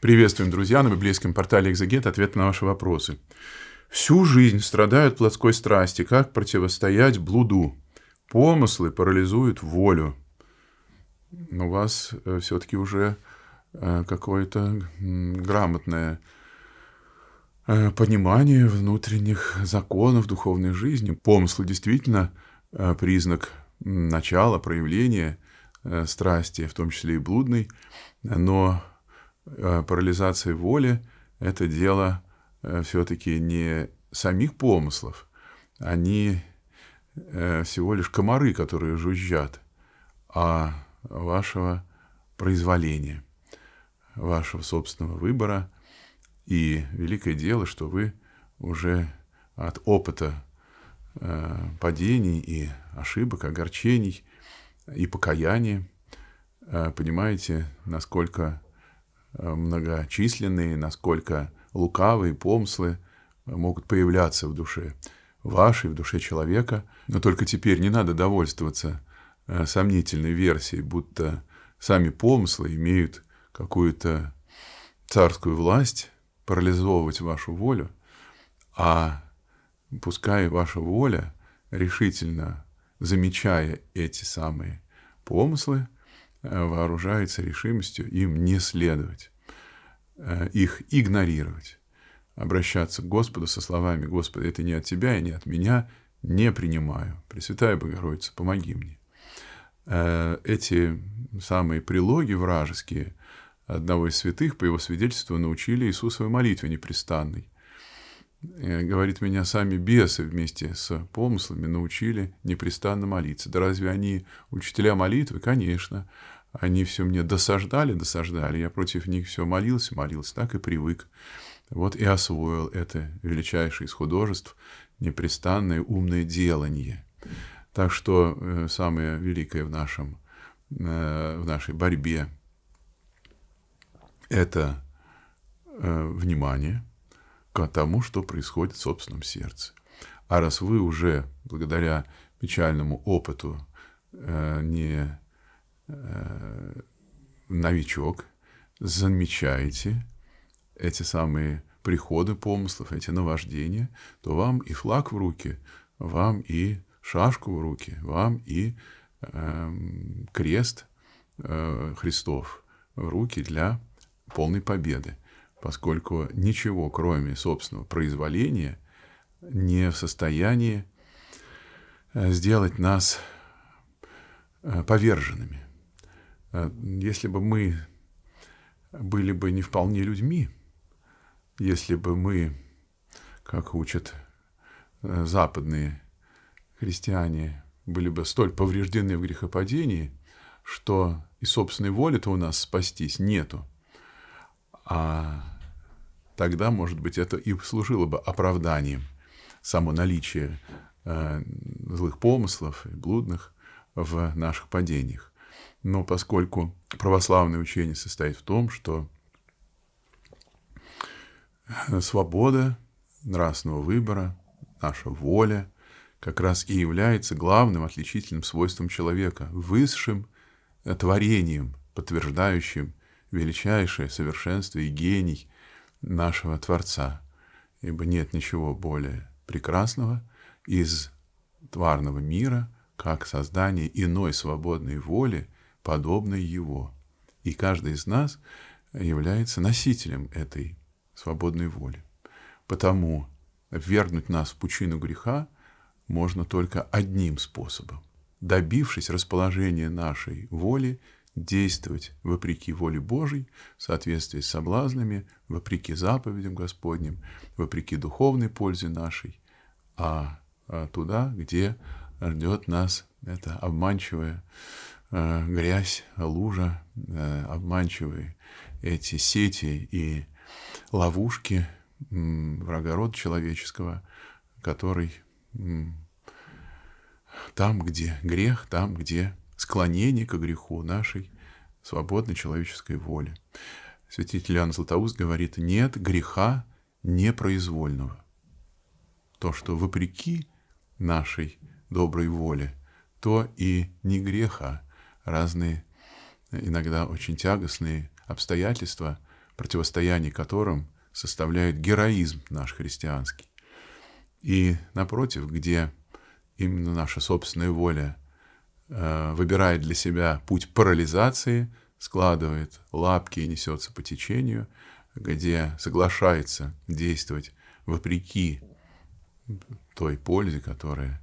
Приветствуем, друзья, на библейском портале «Экзегет» ответ на ваши вопросы. Всю жизнь страдают плотской страсти. Как противостоять блуду? Помыслы парализуют волю. У вас э, все-таки уже э, какое-то грамотное э, понимание внутренних законов духовной жизни. Помыслы действительно признак начала, проявления страсти, в том числе и блудной, но Э, парализация воли – это дело э, все-таки не самих помыслов, они э, всего лишь комары, которые жужжат, а вашего произволения, вашего собственного выбора. И великое дело, что вы уже от опыта падений и ошибок, огорчений и покаяния понимаете, насколько Э, многочисленные, насколько лукавые помыслы могут появляться в душе вашей, в душе человека. Но только теперь не надо довольствоваться э, сомнительной версией, будто сами помыслы имеют какую-то царскую власть парализовывать вашу волю, а пускай ваша воля, решительно замечая эти самые помыслы, Э, вооружается решимостью им не следовать, э, их игнорировать, обращаться к Господу со словами «Господи, это не от Тебя и не от меня, не принимаю. Пресвятая Богородица, помоги мне». Э, эти самые прилоги вражеские одного из святых, по его свидетельству, научили Иисусовой молитве непрестанной. Говорит, меня сами бесы вместе с помыслами научили непрестанно молиться. Да разве они учителя молитвы? Конечно. Они все мне досаждали, досаждали. Я против них все молился, молился, так и привык. Вот и освоил это величайшее из художеств непрестанное умное делание. Так что э, самое великое в, нашем, э, в нашей борьбе – это э, внимание к тому, что происходит в собственном сердце. А раз вы уже благодаря печальному опыту не Э, новичок, замечаете эти самые приходы помыслов, эти наваждения, то вам и флаг в руки, вам и шашку в руки, вам и э, крест э, Христов в руки для полной победы, поскольку ничего, кроме собственного произволения, не в состоянии э, сделать нас э, поверженными. Э, если бы мы были бы не вполне людьми, если бы мы, как учат э, западные христиане, были бы столь повреждены в грехопадении, что и собственной воли-то у нас спастись нету, а тогда, может быть, это и служило бы оправданием, само наличие э, злых помыслов и блудных в наших падениях. Но поскольку православное учение состоит в том, что э, свобода нравственного выбора, наша воля как раз и является главным отличительным свойством человека, высшим творением, подтверждающим величайшее совершенство и гений нашего Творца. Ибо нет ничего более прекрасного из тварного мира, как создание иной свободной воли – подобной его. И каждый из нас является носителем этой свободной воли. Потому вернуть нас в пучину греха можно только одним способом. Добившись расположения нашей воли, действовать вопреки воле Божьей, в соответствии с соблазнами, вопреки заповедям Господним, вопреки духовной пользе нашей, а, а туда, где ждет нас это обманчивое Э, грязь, лужа, э, обманчивые эти сети и ловушки врага рода человеческого, который там, где грех, там, где склонение к греху нашей свободной человеческой воли. Святитель Иоанн Златоуст говорит, нет греха непроизвольного. То, что вопреки нашей доброй воле, то и не греха, разные, иногда очень тягостные обстоятельства, противостояние которым составляет героизм наш христианский. И напротив, где именно наша собственная воля э, выбирает для себя путь парализации, складывает лапки и несется по течению, где соглашается действовать вопреки той пользе, которая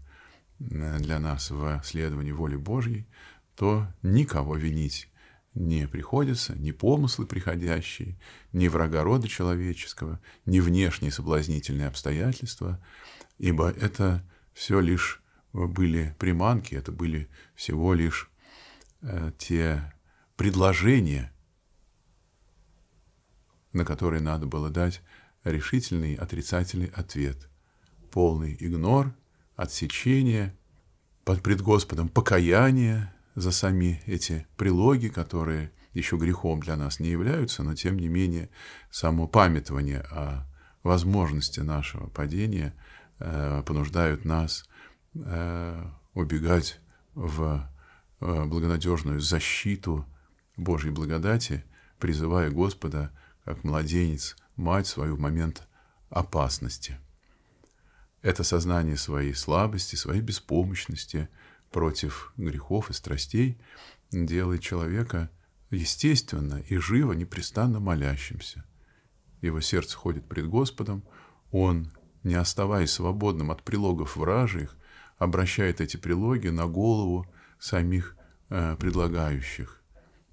э, для нас в следовании воли Божьей, то никого винить не приходится, ни помыслы приходящие, ни врага рода человеческого, ни внешние соблазнительные обстоятельства, ибо это все лишь были приманки, это были всего лишь э, те предложения, на которые надо было дать решительный отрицательный ответ, полный игнор, отсечение, под пред Господом покаяние – за сами эти прилоги, которые еще грехом для нас не являются, но тем не менее само памятование о возможности нашего падения э, понуждают нас э, убегать в э, благонадежную защиту Божьей благодати, призывая Господа, как младенец, мать свою в момент опасности. Это сознание своей слабости, своей беспомощности – против грехов и страстей делает человека естественно и живо, непрестанно молящимся. Его сердце ходит пред Господом, он, не оставаясь свободным от прилогов вражьих, обращает эти прилоги на голову самих э, предлагающих,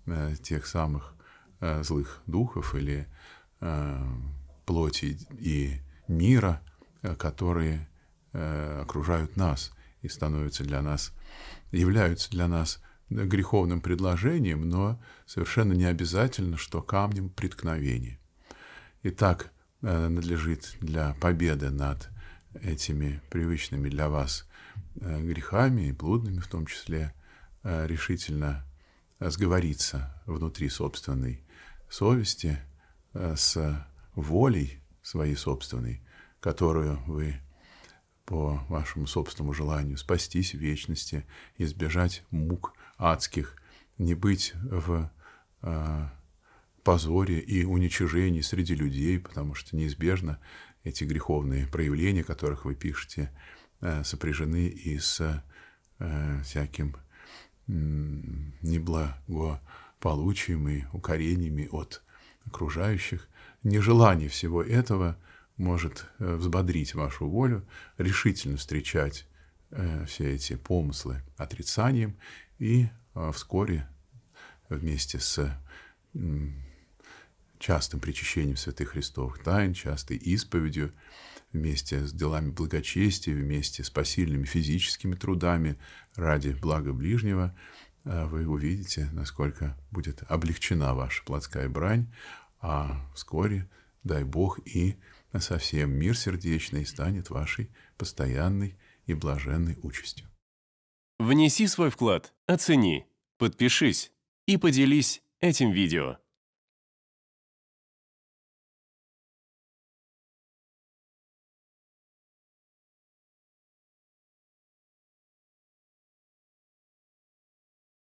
э, тех самых э, злых духов или э, плоти и мира, э, которые э, окружают нас – и становятся для нас, являются для нас э, греховным предложением, но совершенно не обязательно, что камнем преткновения. И так э, надлежит для победы над этими привычными для вас э, грехами и блудными в том числе решительно сговориться внутри собственной совести с волей своей собственной, которую вы по вашему собственному желанию, спастись в вечности, избежать мук адских, не быть в э, позоре и уничижении среди людей, потому что неизбежно эти греховные проявления, которых вы пишете, э, сопряжены и с э, всяким э, неблагополучием и укорениями от окружающих. Нежелание всего этого – может э, взбодрить вашу волю, решительно встречать э, все эти помыслы отрицанием и э, вскоре вместе с частым причащением святых Христовых тайн, частой исповедью, вместе с делами благочестия, вместе с посильными физическими трудами ради блага ближнего, вы увидите, насколько будет облегчена ваша плотская брань, а вскоре, дай Бог, и на совсем мир сердечный станет вашей постоянной и блаженной участью. Внеси свой вклад, оцени, подпишись и поделись этим видео.